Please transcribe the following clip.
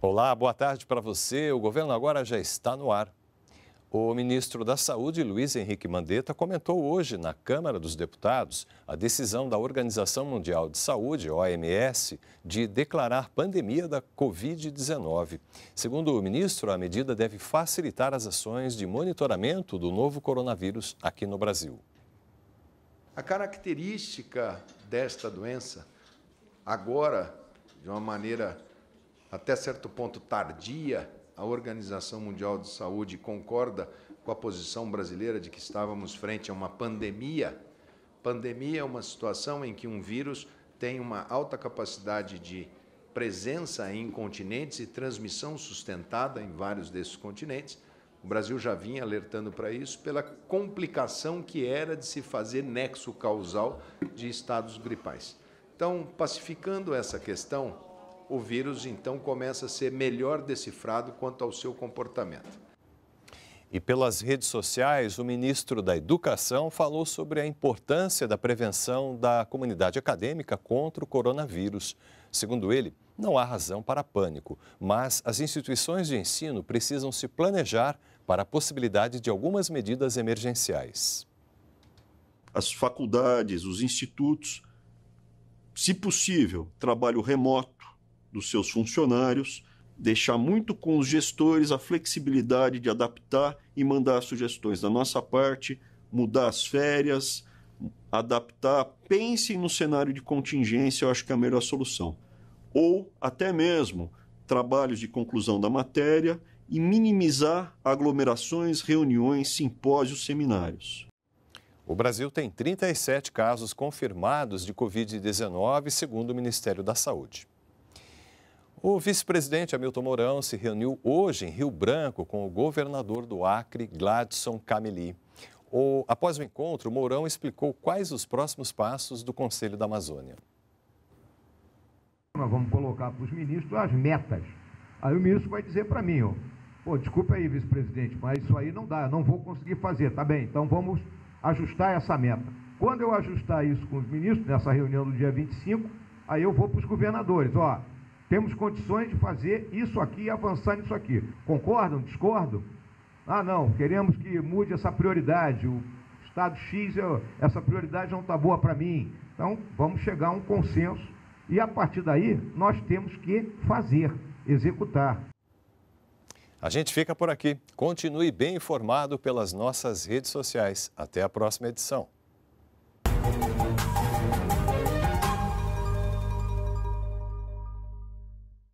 Olá, boa tarde para você. O governo agora já está no ar. O ministro da Saúde, Luiz Henrique Mandetta, comentou hoje na Câmara dos Deputados a decisão da Organização Mundial de Saúde, OMS, de declarar pandemia da Covid-19. Segundo o ministro, a medida deve facilitar as ações de monitoramento do novo coronavírus aqui no Brasil. A característica desta doença, agora, de uma maneira até certo ponto tardia, a Organização Mundial de Saúde concorda com a posição brasileira de que estávamos frente a uma pandemia. Pandemia é uma situação em que um vírus tem uma alta capacidade de presença em continentes e transmissão sustentada em vários desses continentes, o Brasil já vinha alertando para isso pela complicação que era de se fazer nexo causal de estados gripais. Então, pacificando essa questão, o vírus então começa a ser melhor decifrado quanto ao seu comportamento. E pelas redes sociais, o ministro da Educação falou sobre a importância da prevenção da comunidade acadêmica contra o coronavírus. Segundo ele, não há razão para pânico, mas as instituições de ensino precisam se planejar para a possibilidade de algumas medidas emergenciais. As faculdades, os institutos, se possível, trabalho remoto dos seus funcionários, deixar muito com os gestores a flexibilidade de adaptar e mandar sugestões da nossa parte, mudar as férias, adaptar, pensem no cenário de contingência, eu acho que é a melhor solução ou até mesmo trabalhos de conclusão da matéria e minimizar aglomerações, reuniões, simpósios, seminários. O Brasil tem 37 casos confirmados de Covid-19, segundo o Ministério da Saúde. O vice-presidente Hamilton Mourão se reuniu hoje em Rio Branco com o governador do Acre, Gladson Cameli. após o encontro, Mourão explicou quais os próximos passos do Conselho da Amazônia. Nós vamos colocar para os ministros as metas. Aí o ministro vai dizer para mim, ó, pô, desculpa aí, vice-presidente, mas isso aí não dá, eu não vou conseguir fazer, tá bem, então vamos ajustar essa meta. Quando eu ajustar isso com os ministros, nessa reunião do dia 25, aí eu vou para os governadores, ó, temos condições de fazer isso aqui e avançar nisso aqui. Concordam? Discordam? Ah, não, queremos que mude essa prioridade. O Estado X, essa prioridade não está boa para mim. Então, vamos chegar a um consenso e a partir daí, nós temos que fazer, executar. A gente fica por aqui. Continue bem informado pelas nossas redes sociais. Até a próxima edição.